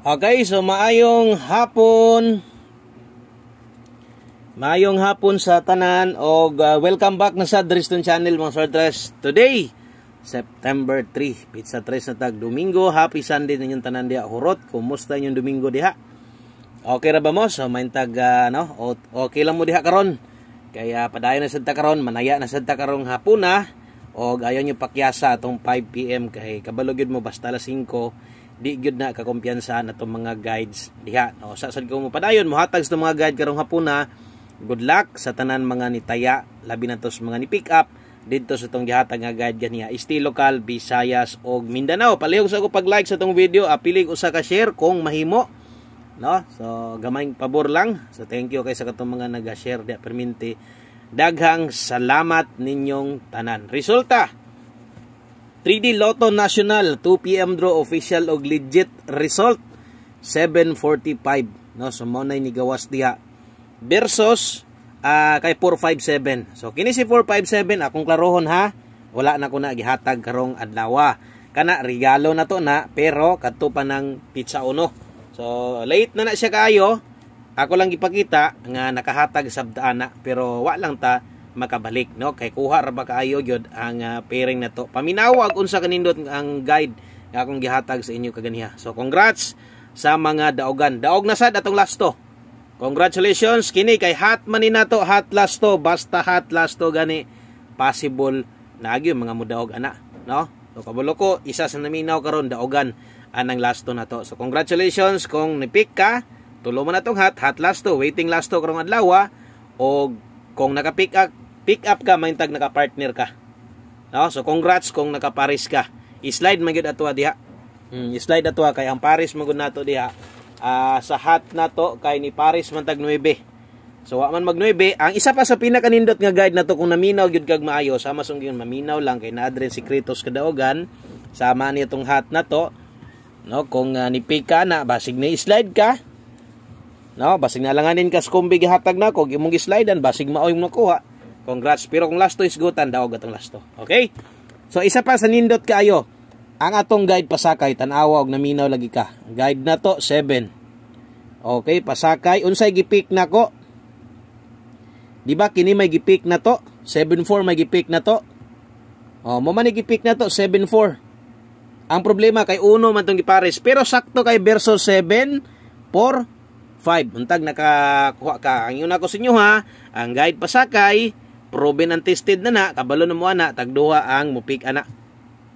Okay, so maayong hapon. Maayong hapon sa tanan og uh, welcome back na sa Driston Channel mga sortres. Today, September 3, pizza 3 na tag Domingo. Happy Sunday ninyong tanan diha hurot. Kumusta inyong Domingo diha? Okay ra ba mo? So main tag uh, no, okay lang mo diha karon. Kaya padayon na sad ta karon, manaya na sad ta karong hapon na ah. og ayon yung pakyasa atong 5 PM kay kabalo mo basta alas 5 di gyud na kakumpiyansa na tong mga guides diha no sa sad ko mo padayon mohatag sa mga guide karong hapon na good luck sa tanan mga nitaya labi na tos mga ni pick up didto sa tong gihatag nga guide ganiya still local Visayas ug Mindanao palihog sa ako pag like sa tong video apilig usa ka share kung mahimo no so gamay pabor lang so thank you kay sa katong mga naga-share di perminti daghang salamat ninyong tanan resulta 3D Lotto National 2 PM draw official og legit result 745 no so mao nay ni gawas diha versus uh, kay 457 so kini si 457 akong klarohon ha wala na ko na gihatag karong adlaw kana regalo na to na pero kadto pa nang pizza uno so late na na siya kayo ako lang gipakita nga nakahatag sabdaan na pero wa lang ta makabalik no kay kuha ra ba kaayo gyud ang uh, ah, pairing nato paminawag unsa kanindot ang guide nga akong gihatag sa inyo kaganiha so congrats sa mga daogan daog na sad atong lasto congratulations kini kay hot man ni nato hot lasto basta hot lasto gani possible na agyo mga mudaog ana no so kabulo ko isa sa naminaw karon daogan anang lasto nato so congratulations kung nipik ka tulo man natong hot hot lasto waiting lasto karong adlaw ah. og kung nakapick up pick up ka may tag naka-partner ka. No? So congrats kung naka-Paris ka. I-slide man gyud diha. Mm, i-slide ato kay ang Paris man nato diha. Uh, sa hat nato kay ni Paris man 9. So wa man mag 9, ang isa pa sa pinakanindot nga guide nato kung naminaw gyud kag maayo, sama sung gyud maminaw lang kay naadren si Kritos kadaogan, sama ni itong hat nato. No, kung uh, ah, ni ka na basig ni i-slide ka. No, basig na langanin ka sa kumbig hatag na kog imong gi-slidean basig maoy mo nakuha. Congrats. Pero kung last lasto is gutan daw last to. Okay? So isa pa sa nindot kaayo. Ang atong guide pasakay tan-awa naminaw lagi ka. Guide na to 7. Okay, pasakay unsay gipik nako? Di ba kini may gipik na to? 74 may gipik na to. Oh, mo man gipik na to 74. Ang problema kay uno man tong ipares. pero sakto kay verso 7 4 5. Untag nakakuha ka. Ang yun ako sa inyo ha, ang guide pasakay proven and tested na na kabalo na mo ana tagduha ang mupik ana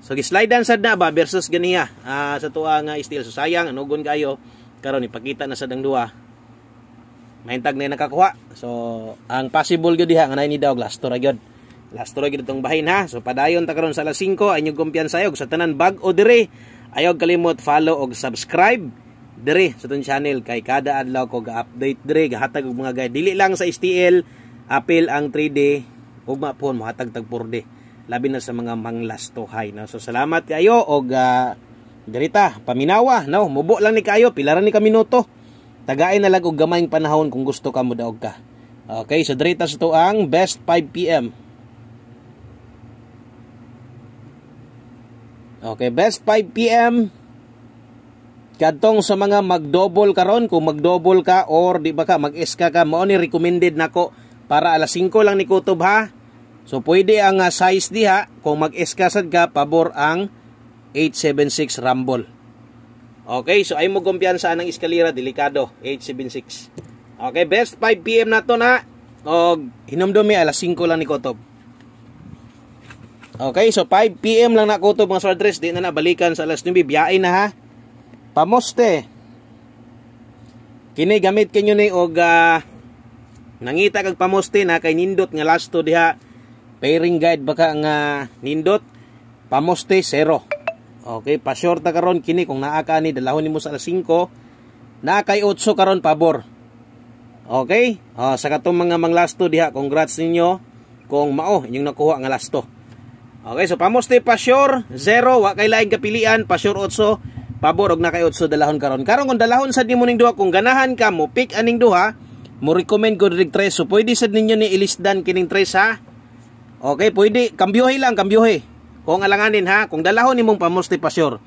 so gislide down sad na ba versus ganiya uh, sa tuwa nga steel so sayang anugon kayo karon ipakita na sad ang duha mahintag na nakakuha so ang possible gyud diha nga ni daw last tour gyud last tour gyud tong bahin ha so padayon ta karon sa alas 5 ayong kumpiyansa og sa tanan bag o dire ayaw kalimot follow og subscribe dere sa so, tong channel kay kada adlaw ko ga-update dere ga hatag mga guide dili lang sa STL apil ang 3D ug mapon mohatag tag 4D labi na sa mga manglasto high no so salamat kayo og uh, paminawa no mubo lang ni kayo pila ni ka minuto tagain na lang og gamayng panahon kung gusto ka mo daog ka okay so dirita sa tuang best 5 pm Okay, best 5 PM. Kadtong sa mga magdouble karon kung magdouble ka or di ba ka mag-SK ka mao ni recommended nako para alas 5 lang ni kutob ha. So pwede ang uh, size diha kung mag-eskasad ka pabor ang 876 Rumble. Okay, so ay mo kumpiyansa ng iskalira delikado 876. Okay, best 5 PM na to na. Og hinumdumi alas 5 lang ni kutob. Okay, so 5 PM lang na kutob mga swordress, di na nabalikan sa alas 9 biyain na ha. Pamoste. Kini gamit kanyo ni og uh, nangita kag pamusti na kay nindot nga lasto diha pairing guide baka nga nindot pamusti zero okay pa short ta karon kini kung naa ka ni dalahon nimo sa alas 5 naa kay 8 karon pabor okay oh, sa katong mga manglasto diha congrats ninyo kung mao inyong nakuha nga lasto okay so pamusti pa sure zero wa kay lain kapilian pa sure 8 pabor og na kay 8 dalahon karon karon kung dalahon sa dimo ning duha kung ganahan ka mo pick aning duha mo recommend ko rin tres. So, pwede sad ninyo ni ilisdan kining tres ha. Okay, pwede. Kambyohe lang, kambyohe. Kung alanganin ha. Kung dalahon imong pamusti pa sure.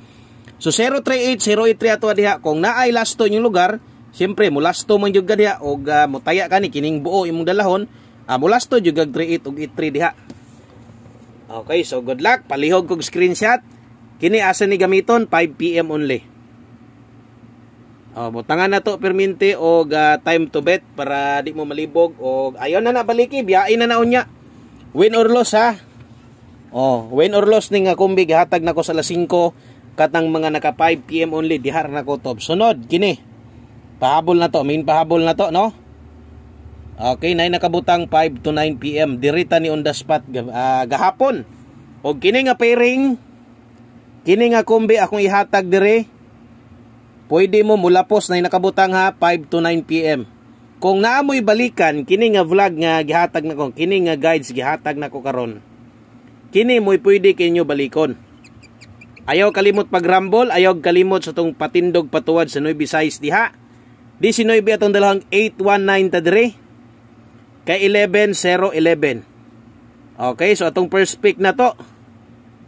So 038 083 ato diha kung naay lasto inyong lugar, siyempre mo lasto man jud diha og uh, ah, mutaya ni kining buo imong dalahon, uh, ah, mo lasto jud gag 38 og 83 diha. Okay, so good luck. Palihog kog screenshot. Kini asa ni gamiton 5 PM only. Oh, butangan na to perminti og uh, time to bet para di mo malibog og ayon na na baliki biyain na na unya. Win or loss ha. Oh, win or loss ning kumbi na ko sa alas 5 katang mga naka 5 PM only dihar ko top. Sunod kini. Pahabol na to, main pahabol na to no. Okay, nay nakabutang 5 to 9 PM dirita ni on the spot uh, ah, gahapon. Og kini nga pairing kini nga kumbi akong ihatag dire Pwede mo mula pos na nakabutang ha 5 to 9 PM. Kung naamoy balikan kini nga vlog nga gihatag na ko kini nga guides gihatag na ko karon. Kini mo'y pwede kinyo balikon. Ayaw kalimot pag rumble ayaw kalimot sa tong patindog patuwad sa Nueva size diha. 19 atong dalawang 8193 kay 11011. Okay, so atong first pick na to.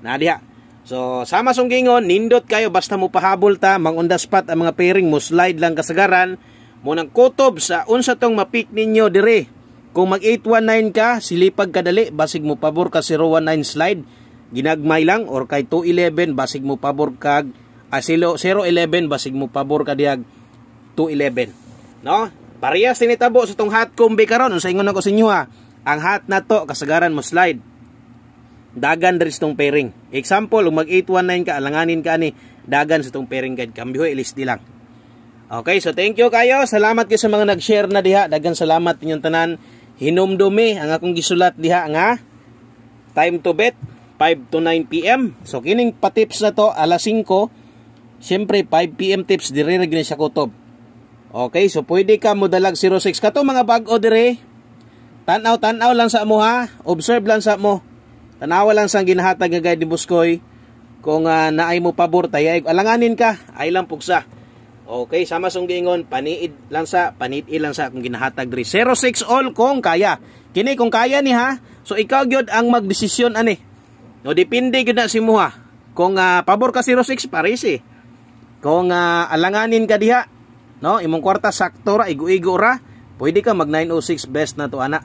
Na diha. So, sama song gingon, nindot kayo basta mo pahabol ta, mangundas pat ang mga pairing mo, slide lang kasagaran. Munang kutob sa unsa tong mapik ninyo dire. Kung mag 819 ka, silipag kadali, basig mo pabor ka 019 slide, ginagmay lang, or kay 211, basig mo pabor kag, ah, 011, basig mo pabor ka diag 211. No? Parehas tinitabo sa tong hot combi karon, unsa ingon ako sa inyo ha. Ah? Ang hot na to kasagaran mo slide dagan diri sa tong pairing. Example, kung mag 819 ka, alanganin ka ani, dagan sa tong pairing guide. Kambyo, ilis di lang. Okay, so thank you kayo. Salamat kayo sa mga nag-share na diha. Dagan salamat ninyong tanan. Hinomdumi ang akong gisulat diha nga time to bet 5 to 9 PM. So kining pa-tips na to alas 5. Siyempre 5 PM tips dire ra gyud sa kutob. Okay, so pwede ka mo dalag 06 kato mga bag-o dire. Tanaw tanaw lang sa mo ha. Observe lang sa mo. Tanawa lang sang ginahatag nga guide ni Buskoy kung uh, naay mo pabor tayay alanganin ka ay lang pugsa. Okay, sama sung gingon, paniid lang sa paniid lang sa kung ginahatag diri 06 all kung kaya. Kini kung kaya ni ha. So ikaw gyud ang magdesisyon ani. No depende gyud na si muha. Kung uh, pabor ka 06 pares eh. Kung uh, alanganin ka diha no imong kwarta sakto ra igo-igo ra pwede ka mag 906 best na to ana.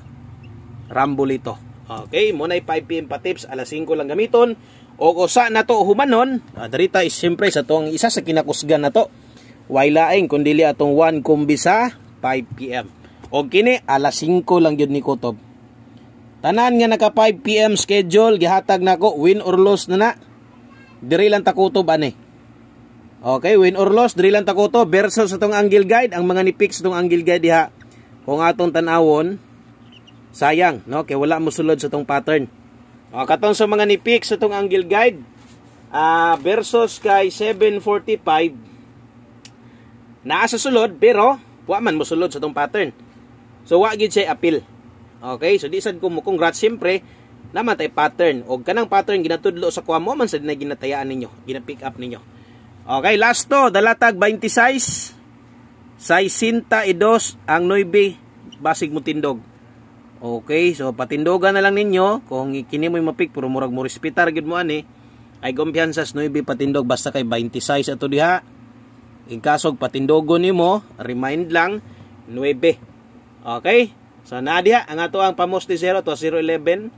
Rambolito. Okay, mo 5 pm pa tips, alas 5 lang gamiton. O usa na to humanon, ah, darita is siyempre sa tong isa sa kinakusgan na to. Wailaing kundili atong 1 kumbi sa 5 pm. O kini alas 5 lang gyud ni kutob. Tanan nga naka 5 pm schedule gihatag nako win or lose na na. Diri lang ta kutob ani. Okay, win or loss, diri lang ta kutob versus atong angle guide ang mga ni fix tong angle guide diha. Kung atong tan-awon, Sayang, no? kay wala mo sulod sa tong pattern. O, katong sa mga nipik sa tong angle guide, uh, versus kay 745, naa sa sulod, pero wa man mo sulod sa tong pattern. So, wa gid say appeal. Okay, so di sad ko mo congrats siyempre naman tay pattern og kanang pattern ginatudlo sa kuha mo man sa dinay ginatayaan ninyo, ginapick up ninyo. Okay, last to, dalatag 20 size sinta idos ang 9 basig mo tindog. Okay, so patindogan na lang ninyo kung kini mo mapik puro murag mo respetar gid mo ani. Ay kumpiyansa sa nuibi patindog basta kay 20 size ato diha. In kasog patindogon nimo, remind lang 9. Okay? So na diha ang ato ang pamosti 0 to 011.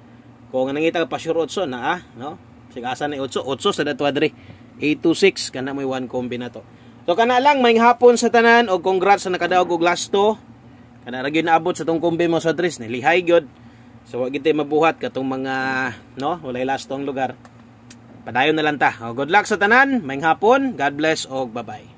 Kung nangita ka pa sure 8 na ah, no? Sige asa na 8, 8 sa dato adre. 826 kana mo 1 combi na to. So kana lang may hapon sa tanan og congrats sa nakadaog og last 2. Kana ra gyud naabot sa tong kumbi mo sa dress ni lihay gyud. So wag gitay mabuhat katong mga no, walay lastong lugar. Padayon na lang ta. oh, good luck sa tanan, maayong hapon, God bless og bye-bye.